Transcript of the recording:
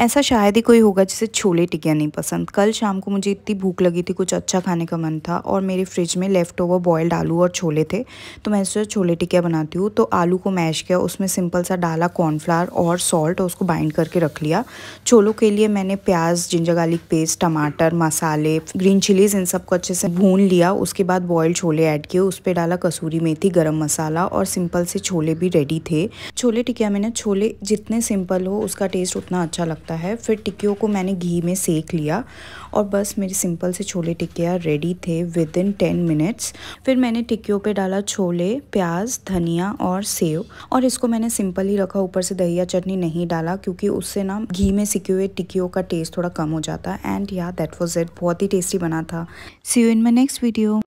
ऐसा शायद ही कोई होगा जिसे छोले टिकिया नहीं पसंद कल शाम को मुझे इतनी भूख लगी थी कुछ अच्छा खाने का मन था और मेरे फ्रिज में लेफ़्ट ओवर बॉयल्ड आलू और छोले थे तो मैं सोचा छोले टिकिया बनाती हूँ तो आलू को मैश किया उसमें सिंपल सा डाला कॉर्नफ्लावर और सॉल्ट और उसको बाइंड करके रख लिया छोलों के लिए मैंने प्याज जिंजर गार्लिक पेस्ट टमाटर मसाले ग्रीन चिलीज़ इन सबको अच्छे से भून लिया उसके बाद बॉयल्ड छोले ऐड किए उस पर डाला कसूरी मेथी गर्म मसाला और सिंपल से छोले भी रेडी थे छोले टिकिया में ना छोले जितने सिंपल हो उसका टेस्ट उतना अच्छा लगता सकता है फिर टिक्कियों को मैंने घी में सेक लिया और बस मेरे सिंपल से छोले टिक्कियाँ रेडी थे विद इन टेन मिनट्स फिर मैंने टिक्कियों पे डाला छोले प्याज धनिया और सेव और इसको मैंने सिंपल ही रखा ऊपर से दही या चटनी नहीं डाला क्योंकि उससे ना घी में सिके हुए टिक्कियों का टेस्ट थोड़ा कम हो जाता है एंड या देट वॉज इट बहुत ही टेस्टी बना था see you in my next video